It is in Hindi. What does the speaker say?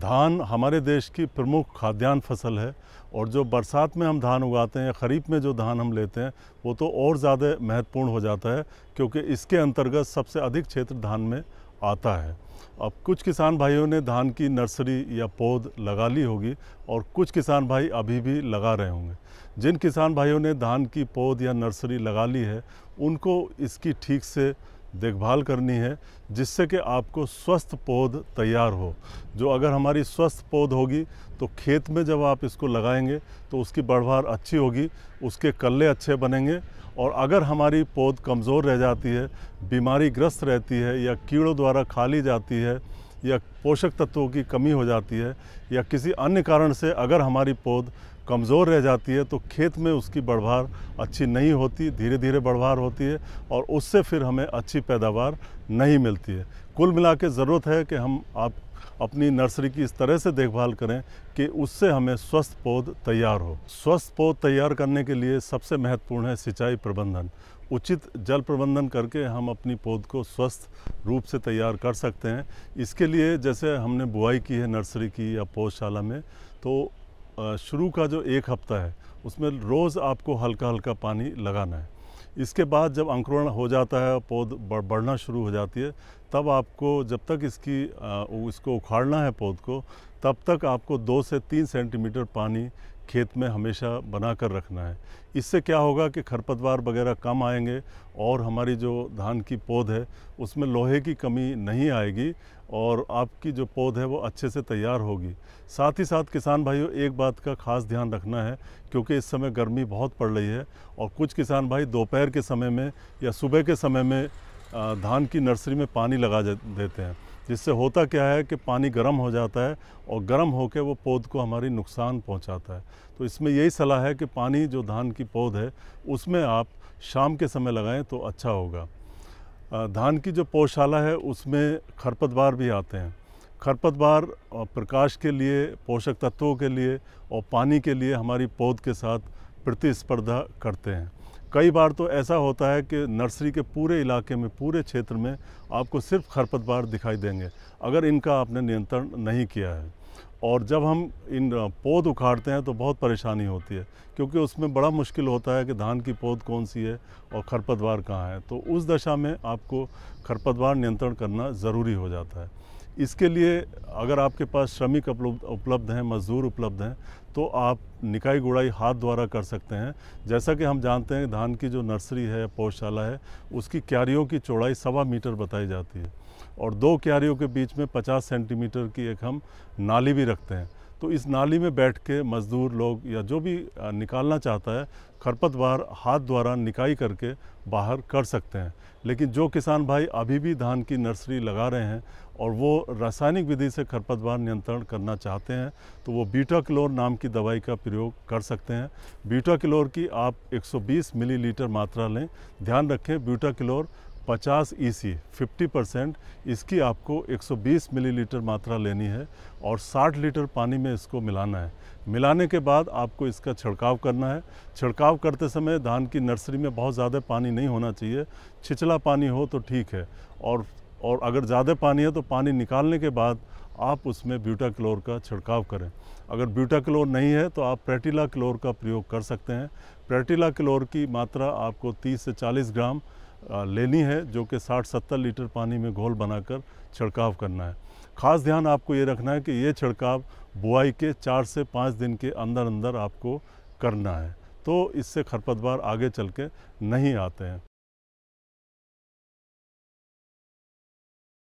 धान हमारे देश की प्रमुख खाद्यान्न फसल है और जो बरसात में हम धान उगाते हैं या खरीफ में जो धान हम लेते हैं वो तो और ज़्यादा महत्वपूर्ण हो जाता है क्योंकि इसके अंतर्गत सबसे अधिक क्षेत्र धान में आता है अब कुछ किसान भाइयों ने धान की नर्सरी या पौध लगा ली होगी और कुछ किसान भाई अभी भी लगा रहे होंगे जिन किसान भाइयों ने धान की पौध या नर्सरी लगा ली है उनको इसकी ठीक से देखभाल करनी है जिससे कि आपको स्वस्थ पौध तैयार हो जो अगर हमारी स्वस्थ पौध होगी तो खेत में जब आप इसको लगाएंगे तो उसकी बढ़वार अच्छी होगी उसके कल्ले अच्छे बनेंगे और अगर हमारी पौध कमज़ोर रह जाती है बीमारी ग्रस्त रहती है या कीड़ों द्वारा खा ली जाती है या पोषक तत्वों की कमी हो जाती है या किसी अन्य कारण से अगर हमारी पौध कमज़ोर रह जाती है तो खेत में उसकी बढ़वार अच्छी नहीं होती धीरे धीरे बढ़वार होती है और उससे फिर हमें अच्छी पैदावार नहीं मिलती है कुल मिला के ज़रूरत है कि हम आप अपनी नर्सरी की इस तरह से देखभाल करें कि उससे हमें स्वस्थ पौध तैयार हो स्वस्थ पौध तैयार करने के लिए सबसे महत्वपूर्ण है सिंचाई प्रबंधन उचित जल प्रबंधन करके हम अपनी पौध को स्वस्थ रूप से तैयार कर सकते हैं इसके लिए जैसे हमने बुआई की है नर्सरी की या पौधशाला में तो शुरू का जो एक हफ्ता है उसमें रोज़ आपको हल्का हल्का पानी लगाना है इसके बाद जब अंकुरण हो जाता है पौध बढ़ना शुरू हो जाती है तब आपको जब तक इसकी इसको उखाड़ना है पौध को तब तक आपको दो से तीन सेंटीमीटर पानी खेत में हमेशा बना कर रखना है इससे क्या होगा कि खरपतवार वगैरह कम आएंगे और हमारी जो धान की पौध है उसमें लोहे की कमी नहीं आएगी और आपकी जो पौध है वो अच्छे से तैयार होगी साथ ही साथ किसान भाइयों एक बात का खास ध्यान रखना है क्योंकि इस समय गर्मी बहुत पड़ रही है और कुछ किसान भाई दोपहर के समय में या सुबह के समय में धान की नर्सरी में पानी लगा देते हैं जिससे होता क्या है कि पानी गर्म हो जाता है और गर्म होकर वो पौध को हमारी नुकसान पहुंचाता है तो इसमें यही सलाह है कि पानी जो धान की पौध है उसमें आप शाम के समय लगाएं तो अच्छा होगा धान की जो पौधशाला है उसमें खरपतवार भी आते हैं खरपतवार प्रकाश के लिए पोषक तत्वों के लिए और पानी के लिए हमारी पौध के साथ प्रतिस्पर्धा करते हैं कई बार तो ऐसा होता है कि नर्सरी के पूरे इलाके में पूरे क्षेत्र में आपको सिर्फ खरपतवार दिखाई देंगे अगर इनका आपने नियंत्रण नहीं किया है और जब हम इन पौध उखाड़ते हैं तो बहुत परेशानी होती है क्योंकि उसमें बड़ा मुश्किल होता है कि धान की पौध कौन सी है और खरपतवार कहाँ है तो उस दशा में आपको खरपतवार नियंत्रण करना ज़रूरी हो जाता है इसके लिए अगर आपके पास श्रमिक उपलब्ध हैं मजदूर उपलब्ध हैं तो आप निकाय गुड़ाई हाथ द्वारा कर सकते हैं जैसा कि हम जानते हैं धान की जो नर्सरी है पौधशाला है उसकी क्यारियों की चौड़ाई सवा मीटर बताई जाती है और दो क्यारियों के बीच में 50 सेंटीमीटर की एक हम नाली भी रखते हैं तो इस नाली में बैठ के मज़दूर लोग या जो भी निकालना चाहता है खरपतवार हाथ द्वारा निकाई करके बाहर कर सकते हैं लेकिन जो किसान भाई अभी भी धान की नर्सरी लगा रहे हैं और वो रासायनिक विधि से खरपतवार नियंत्रण करना चाहते हैं तो वो बीटा क्लोर नाम की दवाई का प्रयोग कर सकते हैं बीटा क्लोर की आप 120 मिलीलीटर मात्रा लें ध्यान रखें बीटा क्लोर 50 ईसी 50 परसेंट इसकी आपको 120 मिलीलीटर मात्रा लेनी है और 60 लीटर पानी में इसको मिलाना है मिलाने के बाद आपको इसका छिड़काव करना है छिड़काव करते समय धान की नर्सरी में बहुत ज़्यादा पानी नहीं होना चाहिए छिचला पानी हो तो ठीक है और और अगर ज़्यादा पानी है तो पानी निकालने के बाद आप उसमें ब्यूटा क्लोर का छिड़काव करें अगर ब्यूटा क्लोर नहीं है तो आप प्रेटिला क्लोर का प्रयोग कर सकते हैं प्रेटिला क्लोर की मात्रा आपको 30 से 40 ग्राम लेनी है जो कि 60-70 लीटर पानी में घोल बनाकर छिड़काव करना है ख़ास ध्यान आपको ये रखना है कि ये छिड़काव बुआई के चार से पाँच दिन के अंदर अंदर आपको करना है तो इससे खरपतवार आगे चल के नहीं आते हैं